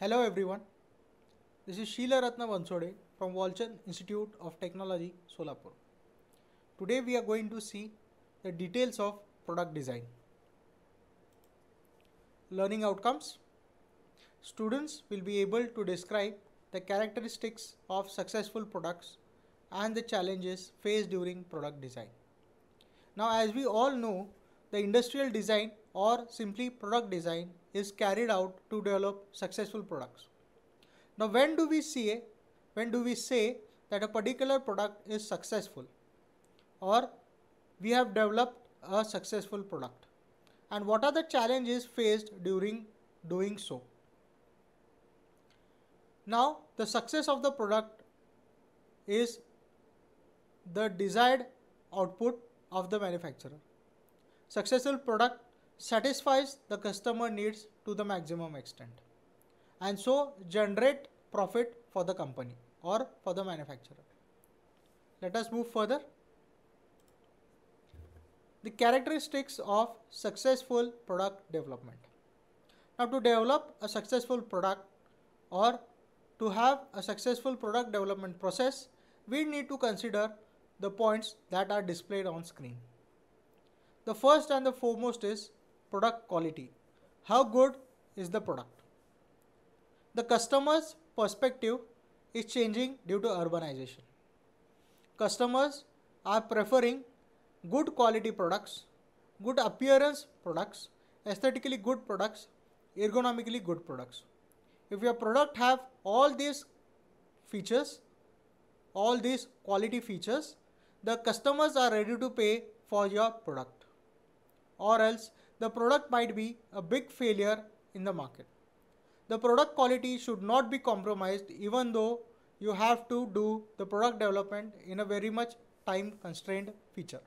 Hello everyone. This is Sheila Ratna Vansode from Walchan Institute of Technology, Solapur. Today we are going to see the details of product design. Learning outcomes. Students will be able to describe the characteristics of successful products and the challenges faced during product design. Now as we all know, the industrial design or simply product design is carried out to develop successful products. Now when do we see when do we say that a particular product is successful or we have developed a successful product and what are the challenges faced during doing so. Now the success of the product is the desired output of the manufacturer. Successful product satisfies the customer needs to the maximum extent and so generate profit for the company or for the manufacturer. Let us move further. The characteristics of successful product development. Now to develop a successful product or to have a successful product development process, we need to consider the points that are displayed on screen. The first and the foremost is product quality. How good is the product? The customer's perspective is changing due to urbanization. Customers are preferring good quality products, good appearance products, aesthetically good products, ergonomically good products. If your product have all these features, all these quality features, the customers are ready to pay for your product or else the product might be a big failure in the market. The product quality should not be compromised even though you have to do the product development in a very much time constrained feature.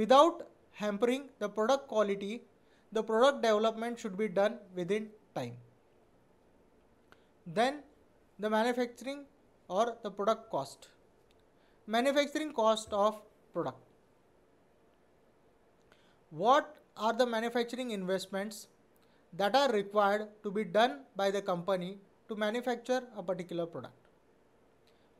Without hampering the product quality, the product development should be done within time. Then the manufacturing or the product cost. Manufacturing cost of product. What are the manufacturing investments that are required to be done by the company to manufacture a particular product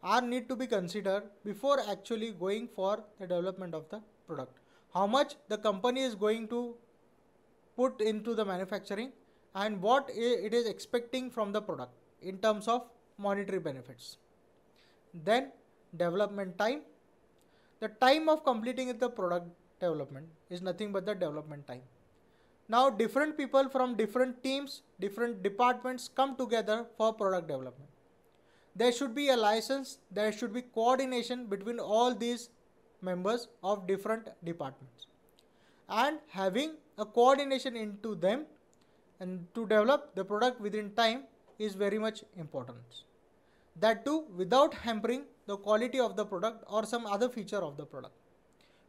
are need to be considered before actually going for the development of the product how much the company is going to put into the manufacturing and what it is expecting from the product in terms of monetary benefits then development time the time of completing the product development is nothing but the development time. Now different people from different teams, different departments come together for product development. There should be a license, there should be coordination between all these members of different departments. And having a coordination into them and to develop the product within time is very much important. That too without hampering the quality of the product or some other feature of the product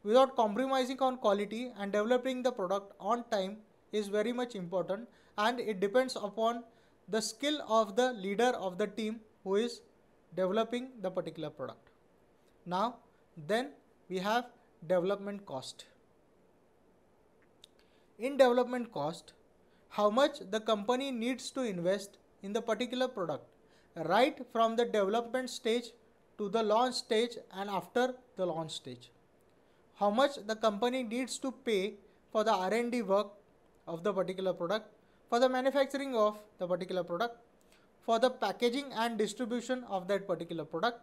without compromising on quality and developing the product on time is very much important and it depends upon the skill of the leader of the team who is developing the particular product. Now then we have development cost. In development cost, how much the company needs to invest in the particular product right from the development stage to the launch stage and after the launch stage how much the company needs to pay for the R&D work of the particular product, for the manufacturing of the particular product, for the packaging and distribution of that particular product,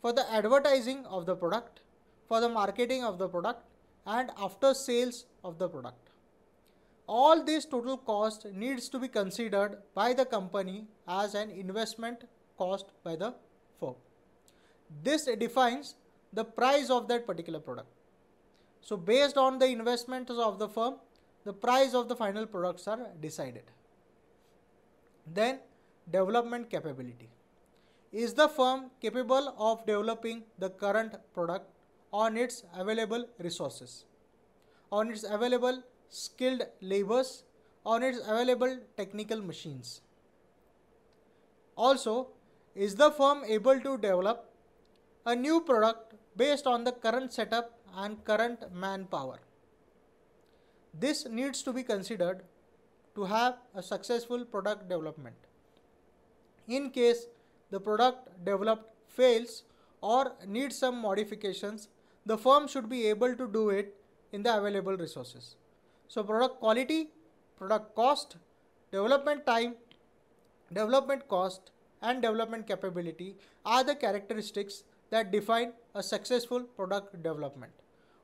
for the advertising of the product, for the marketing of the product and after sales of the product. All this total cost needs to be considered by the company as an investment cost by the firm. This defines the price of that particular product. So based on the investments of the firm, the price of the final products are decided. Then development capability. Is the firm capable of developing the current product on its available resources, on its available skilled labors, on its available technical machines? Also, is the firm able to develop a new product based on the current setup and current manpower. This needs to be considered to have a successful product development. In case the product developed fails or needs some modifications, the firm should be able to do it in the available resources. So product quality, product cost, development time, development cost and development capability are the characteristics that define a successful product development.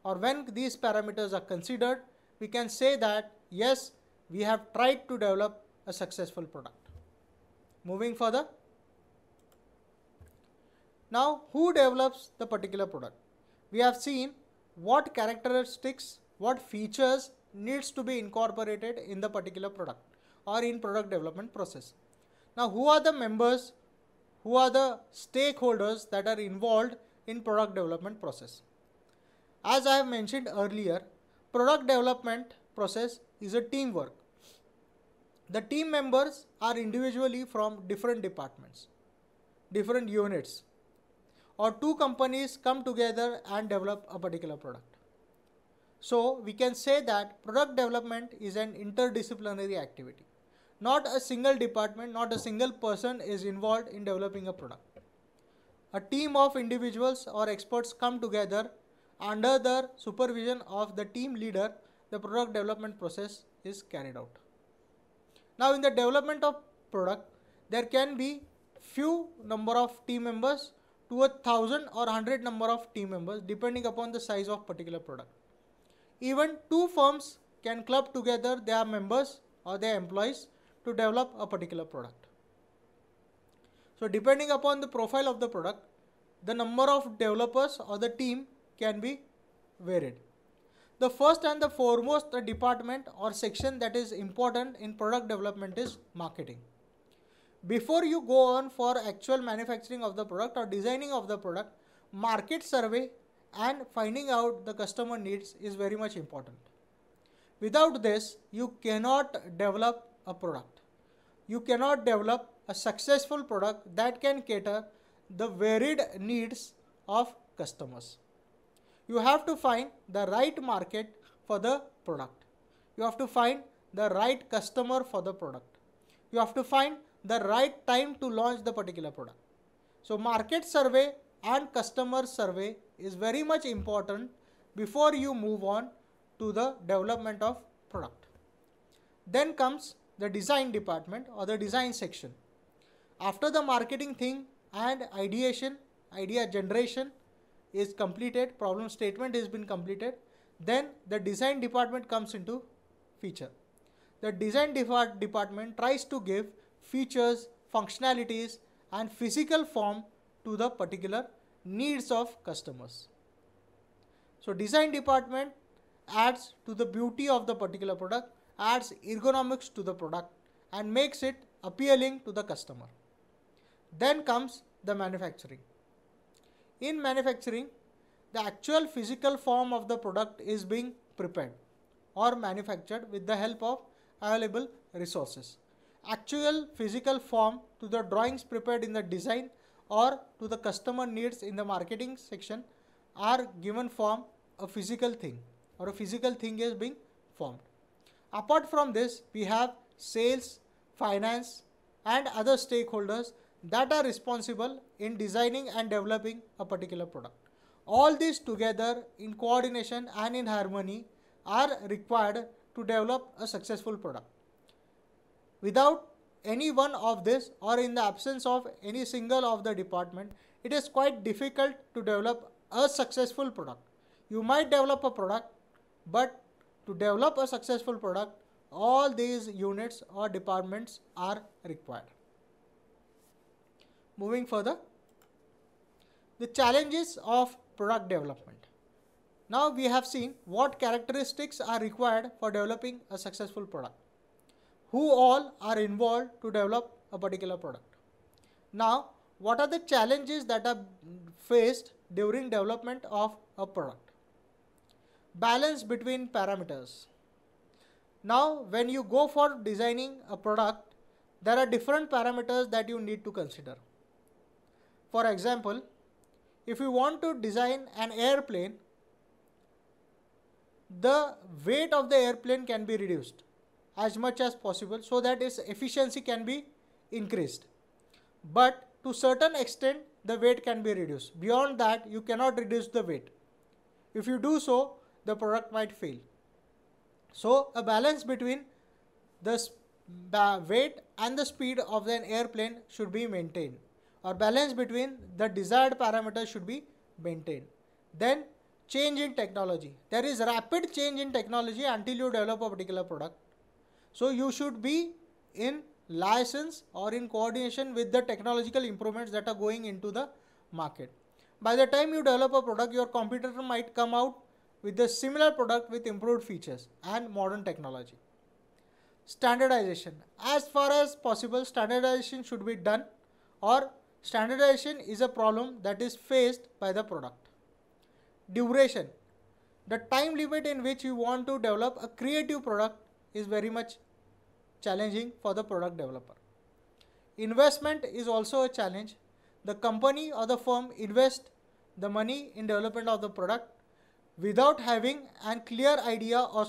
Or when these parameters are considered, we can say that yes, we have tried to develop a successful product. Moving further. Now, who develops the particular product? We have seen what characteristics, what features needs to be incorporated in the particular product or in product development process. Now, who are the members who are the stakeholders that are involved in product development process. As I have mentioned earlier, product development process is a teamwork. The team members are individually from different departments, different units, or two companies come together and develop a particular product. So we can say that product development is an interdisciplinary activity not a single department, not a single person is involved in developing a product. A team of individuals or experts come together under the supervision of the team leader, the product development process is carried out. Now, in the development of product, there can be few number of team members to a thousand or hundred number of team members depending upon the size of particular product. Even two firms can club together their members or their employees to develop a particular product. So depending upon the profile of the product, the number of developers or the team can be varied. The first and the foremost department or section that is important in product development is marketing. Before you go on for actual manufacturing of the product or designing of the product, market survey and finding out the customer needs is very much important. Without this, you cannot develop a product. You cannot develop a successful product that can cater the varied needs of customers. You have to find the right market for the product. You have to find the right customer for the product. You have to find the right time to launch the particular product. So market survey and customer survey is very much important before you move on to the development of product. Then comes the design department or the design section. After the marketing thing and ideation, idea generation is completed, problem statement has been completed, then the design department comes into feature. The design depart department tries to give features, functionalities and physical form to the particular needs of customers. So design department adds to the beauty of the particular product adds ergonomics to the product and makes it appealing to the customer. Then comes the manufacturing. In manufacturing, the actual physical form of the product is being prepared or manufactured with the help of available resources. Actual physical form to the drawings prepared in the design or to the customer needs in the marketing section are given form a physical thing or a physical thing is being formed. Apart from this, we have sales, finance and other stakeholders that are responsible in designing and developing a particular product. All these together in coordination and in harmony are required to develop a successful product. Without any one of this or in the absence of any single of the department, it is quite difficult to develop a successful product. You might develop a product, but to develop a successful product, all these units or departments are required. Moving further, the challenges of product development. Now we have seen what characteristics are required for developing a successful product. Who all are involved to develop a particular product. Now, what are the challenges that are faced during development of a product? balance between parameters. Now when you go for designing a product, there are different parameters that you need to consider. For example, if you want to design an airplane, the weight of the airplane can be reduced as much as possible so that its efficiency can be increased. But to certain extent, the weight can be reduced. Beyond that, you cannot reduce the weight. If you do so, the product might fail. So a balance between the weight and the speed of an airplane should be maintained or balance between the desired parameters should be maintained. Then change in technology. There is rapid change in technology until you develop a particular product. So you should be in license or in coordination with the technological improvements that are going into the market. By the time you develop a product, your competitor might come out with a similar product with improved features and modern technology. Standardization. As far as possible, standardization should be done or standardization is a problem that is faced by the product. Duration. The time limit in which you want to develop a creative product is very much challenging for the product developer. Investment is also a challenge. The company or the firm invest the money in development of the product without having a clear idea or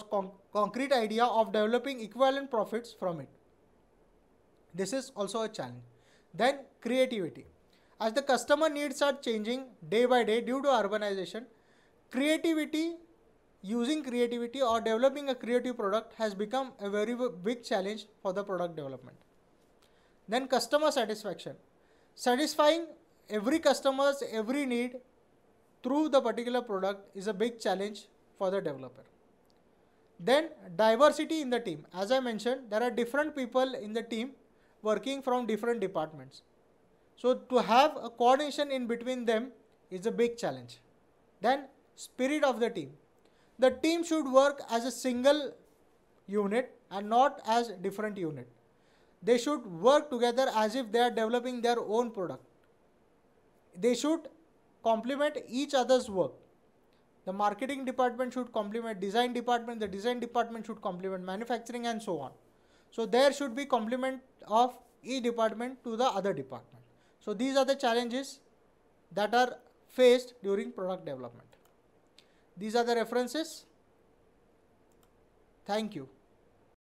concrete idea of developing equivalent profits from it. This is also a challenge. Then creativity. As the customer needs are changing day by day due to urbanization, creativity, using creativity or developing a creative product has become a very big challenge for the product development. Then customer satisfaction. Satisfying every customer's every need through the particular product is a big challenge for the developer. Then diversity in the team. As I mentioned, there are different people in the team working from different departments. So to have a coordination in between them is a big challenge. Then spirit of the team. The team should work as a single unit and not as different unit. They should work together as if they are developing their own product. They should complement each other's work. The marketing department should complement design department, the design department should complement manufacturing and so on. So there should be complement of each department to the other department. So these are the challenges that are faced during product development. These are the references. Thank you.